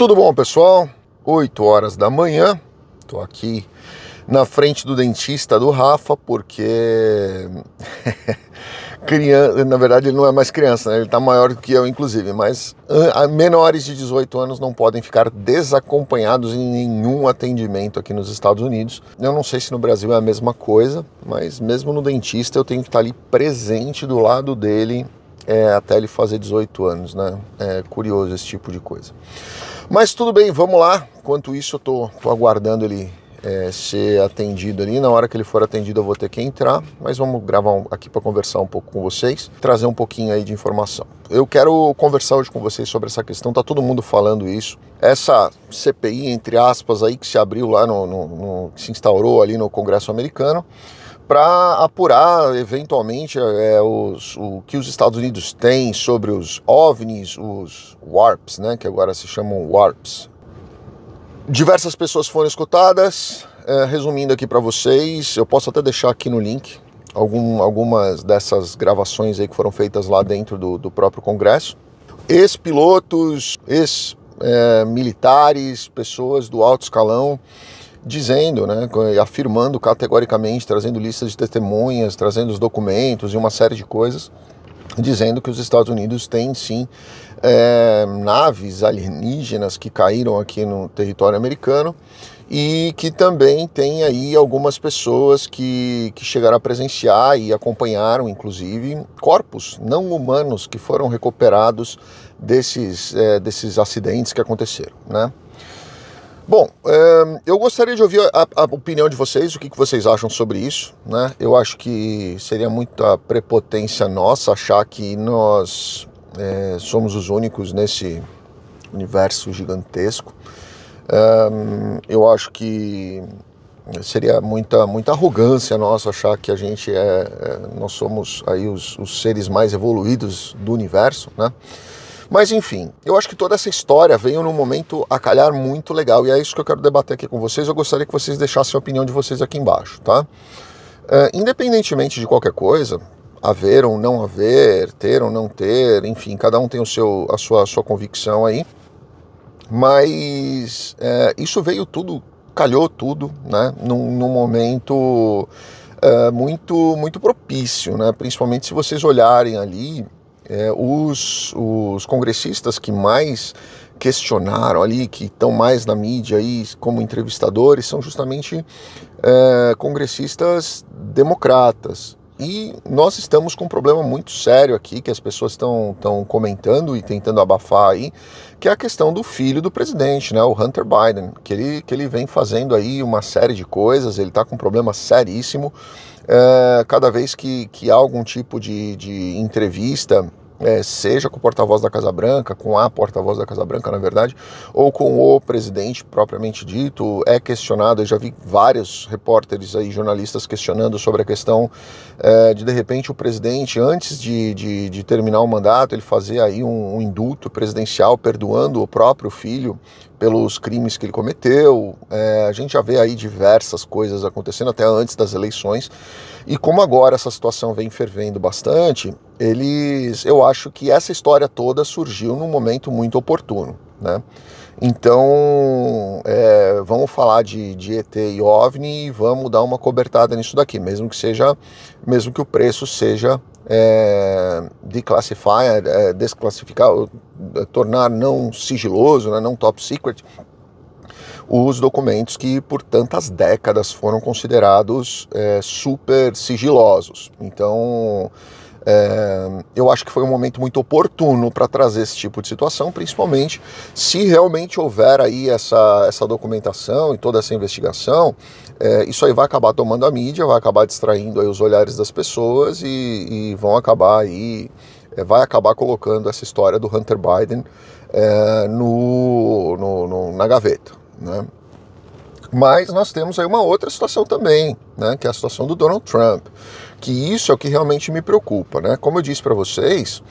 Tudo bom, pessoal? 8 horas da manhã, tô aqui na frente do dentista do Rafa, porque. criança, na verdade, ele não é mais criança, né? ele está maior do que eu, inclusive, mas ah, ah, menores de 18 anos não podem ficar desacompanhados em nenhum atendimento aqui nos Estados Unidos. Eu não sei se no Brasil é a mesma coisa, mas mesmo no dentista eu tenho que estar tá ali presente do lado dele é, até ele fazer 18 anos, né? É curioso esse tipo de coisa. Mas tudo bem, vamos lá. Enquanto isso, eu tô, tô aguardando ele é, ser atendido ali. Na hora que ele for atendido, eu vou ter que entrar, mas vamos gravar um, aqui para conversar um pouco com vocês, trazer um pouquinho aí de informação. Eu quero conversar hoje com vocês sobre essa questão, tá todo mundo falando isso. Essa CPI, entre aspas, aí que se abriu lá no, no, no que se instaurou ali no Congresso americano para apurar eventualmente é, os, o que os Estados Unidos têm sobre os OVNIs, os WARPs, né, que agora se chamam WARPs. Diversas pessoas foram escutadas. É, resumindo aqui para vocês, eu posso até deixar aqui no link algum, algumas dessas gravações aí que foram feitas lá dentro do, do próprio Congresso. Ex-pilotos, ex-militares, é, pessoas do alto escalão dizendo, né, afirmando categoricamente, trazendo listas de testemunhas, trazendo os documentos e uma série de coisas, dizendo que os Estados Unidos têm sim é, naves alienígenas que caíram aqui no território americano e que também tem aí algumas pessoas que, que chegaram a presenciar e acompanharam, inclusive, corpos não humanos que foram recuperados desses, é, desses acidentes que aconteceram, né? Bom, ehm, eu gostaria de ouvir a, a, opinião de vocês, o que, vocês acham sobre isso. Né? Eu acho que seria muita prepotência nossa achar que nós é, somos os únicos nesse universo gigantesco. Ehm, eu acho que seria muita, muita arrogância nossa achar que a gente é, é nós somos aí os, os seres mais evoluídos do universo, né? Mas enfim, eu acho que toda essa história veio num momento a calhar muito legal e é isso que eu quero debater aqui com vocês. Eu gostaria que vocês deixassem a opinião de vocês aqui embaixo, tá? Uh, independentemente de qualquer coisa, haver ou não haver, ter ou não ter, enfim, cada um tem o seu, a sua, a sua convicção aí. Mas eh, isso veio tudo, calhou tudo, né? Num, num momento eh, muito, muito propício, né? Principalmente se vocês olharem ali é, os, os congressistas que mais questionaram ali, que estão mais na mídia aí como entrevistadores, são justamente é, congressistas democratas. E nós estamos com um problema muito sério aqui que as pessoas estão comentando e tentando abafar aí, que é a questão do filho do presidente, né, o Hunter Biden, que ele, que ele vem fazendo aí uma série de coisas, ele está com um problema seríssimo. É, cada vez que, que há algum tipo de, de entrevista é, seja com o porta-voz da Casa Branca, com a porta-voz da Casa Branca, na verdade, ou com o presidente propriamente dito, é questionado. Eu já vi vários repórteres aí, jornalistas, questionando sobre a questão é, de, de repente, o presidente, antes de, de, de terminar o mandato, ele fazer aí um, um, indulto presidencial, perdoando o próprio filho pelos crimes que ele cometeu. É, a gente já vê aí diversas coisas acontecendo, até antes das eleições. E como agora essa situação vem fervendo bastante, eles, eu acho que essa história toda surgiu num momento muito oportuno, né? Então, é, vamos falar de, de, ET e OVNI e vamos dar uma cobertada nisso daqui, mesmo que seja, mesmo que o preço seja é, declassificar, é, é, desclassificar, é, tornar não sigiloso, né, não top secret, os documentos que por tantas décadas foram considerados é, super sigilosos. Então, é, eu acho que foi um momento muito oportuno para trazer esse tipo de situação, principalmente se realmente houver aí essa, essa documentação e toda essa investigação, é, isso aí vai acabar tomando a mídia, vai acabar distraindo aí os olhares das pessoas e, e vão acabar aí, é, vai acabar colocando essa história do Hunter Biden é, no, no, no, na gaveta, né? Mas nós temos aí uma outra situação também, né, que é a situação do Donald Trump que isso é o que realmente me preocupa, né? Como eu disse para vocês,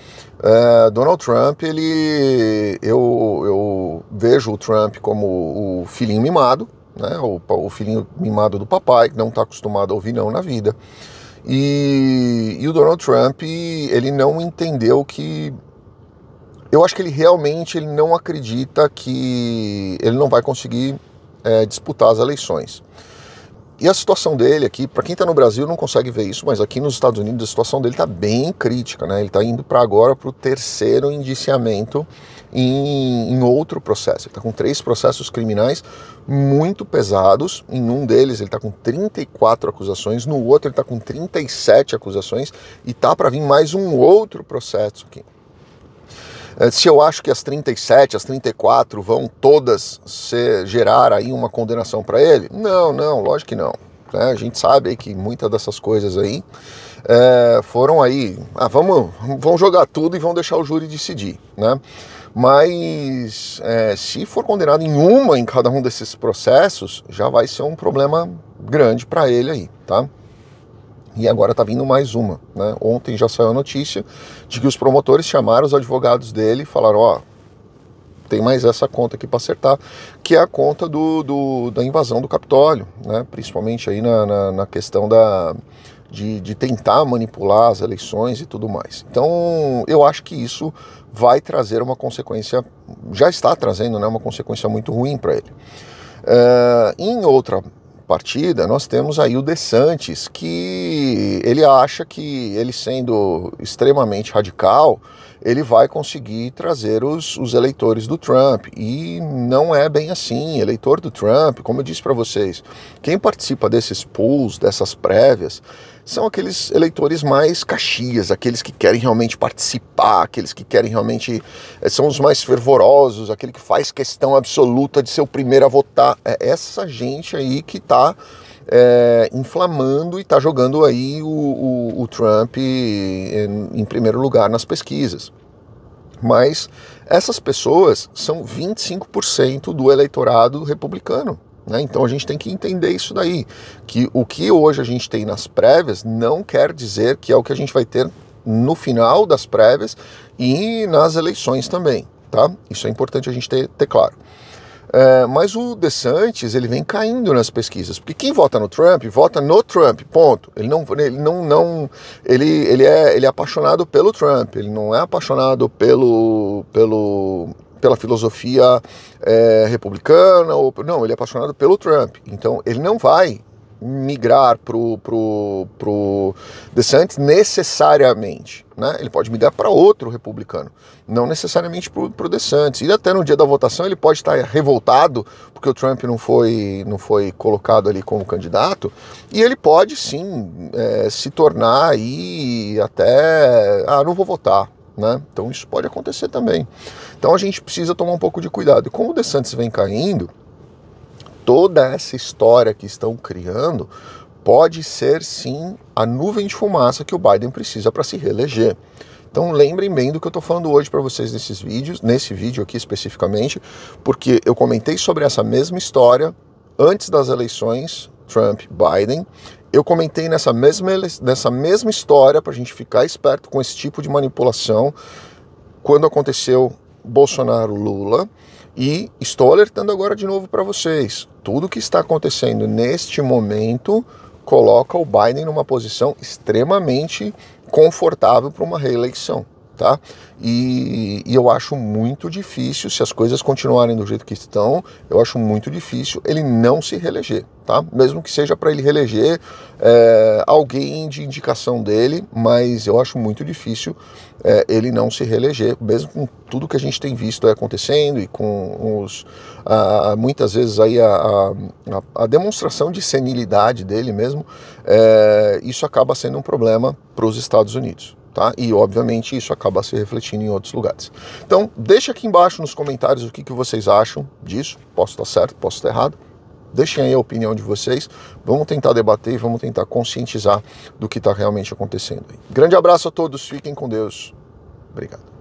é, Donald Trump, ele, eu, eu vejo o Trump como o filhinho mimado, né? O, o filhinho mimado do papai que não está acostumado a ouvir não na vida. E, e o Donald Trump, ele não entendeu que eu acho que ele realmente ele não acredita que ele não vai conseguir é, disputar as eleições. E a situação dele aqui, para quem está no Brasil não consegue ver isso, mas aqui nos Estados Unidos a situação dele está bem crítica, né? Ele está indo para agora para o terceiro indiciamento em, em outro processo. Ele está com três processos criminais muito pesados. Em um deles ele está com 34 acusações, no outro ele está com 37 acusações e tá para vir mais um outro processo aqui. Eh, se eu acho que as 37, as 34 vão todas se gerar aí uma condenação para ele? Não, não, lógico que não. Né? A gente sabe que muitas dessas coisas aí é, foram aí, ah, vamos, vão jogar tudo e vão deixar o júri decidir, né? Mas é, se for condenado em uma em cada um desses processos, já vai ser um problema grande para ele aí, tá? E agora está vindo mais uma. Né? Ontem já saiu a notícia de que os promotores chamaram os advogados dele e falaram: ó, oh, tem mais essa conta aqui para acertar, que é a conta do, do, da invasão do Capitólio, né? principalmente aí na, na, na questão da, de, de, tentar manipular as eleições e tudo mais. Então, eu acho que isso vai trazer uma consequência, já está trazendo né, uma consequência muito ruim para ele. Uh, em outra contrapartida, nós temos aí o Santis, que ele acha que ele sendo extremamente radical, ele vai conseguir trazer os, os eleitores do Trump. E não é bem assim. Eleitor do Trump, como eu disse para vocês, quem participa desses pools, dessas prévias, são aqueles eleitores mais caxias, aqueles que querem realmente participar, aqueles que querem realmente. Eh, são os mais fervorosos, aquele que faz questão absoluta de ser o primeiro a votar. É essa gente aí que está é, inflamando e está jogando aí o, o, o Trump em, é, em primeiro lugar nas pesquisas. Mas essas pessoas são 25% do eleitorado republicano. Né? Então a gente tem que entender isso daí, que o que hoje a gente tem nas prévias não quer dizer que é o que a gente vai ter no final das prévias e nas eleições também. Tá? Isso é importante a gente ter, ter claro. É, mas o DeSantis, ele vem caindo nas pesquisas, porque quem vota no Trump, vota no Trump, ponto. Ele não, ele não, não ele, ele, é, ele é apaixonado pelo Trump, ele não é apaixonado pelo, pelo, pela filosofia é, republicana, ou, não, ele é apaixonado pelo Trump. Então, ele não vai migrar pro, pro, pro DeSantis necessariamente, né? Ele pode migrar para outro republicano, não necessariamente pro, pro DeSantis. E até no dia da votação ele pode estar revoltado porque o Trump não foi, não foi colocado ali como candidato e ele pode sim é, se tornar aí até, ah, não vou votar, né? Então isso pode acontecer também. Então a gente precisa tomar um pouco de cuidado. E como o DeSantis vem caindo, toda essa história que estão criando pode ser sim a nuvem de fumaça que o Biden precisa para se reeleger. Então lembrem bem do que eu estou falando hoje para vocês nesses vídeos, nesse vídeo aqui especificamente, porque eu comentei sobre essa mesma história antes das eleições Trump-Biden. Eu comentei nessa mesma, nessa mesma história para a gente ficar esperto com esse tipo de manipulação quando aconteceu Bolsonaro-Lula. E estou alertando agora de novo para vocês: tudo que está acontecendo neste momento coloca o Biden numa posição extremamente confortável para uma reeleição tá? E, e, eu acho muito difícil, se as coisas continuarem do jeito que estão, eu acho muito difícil ele não se reeleger, tá? Mesmo que seja para ele reeleger é, alguém de indicação dele, mas eu acho muito difícil é, ele não se reeleger, mesmo com tudo que a gente tem visto acontecendo e com os muitas vezes aí a, a, a, demonstração de senilidade dele mesmo, é, isso acaba sendo um problema para os Estados Unidos. Tá? E obviamente isso acaba se refletindo em outros lugares. Então, deixa aqui embaixo nos comentários o que, que vocês acham disso. Posso estar certo, posso estar errado. Deixem aí a opinião de vocês. Vamos tentar debater e vamos tentar conscientizar do que está realmente acontecendo. Grande abraço a todos, fiquem com Deus. Obrigado.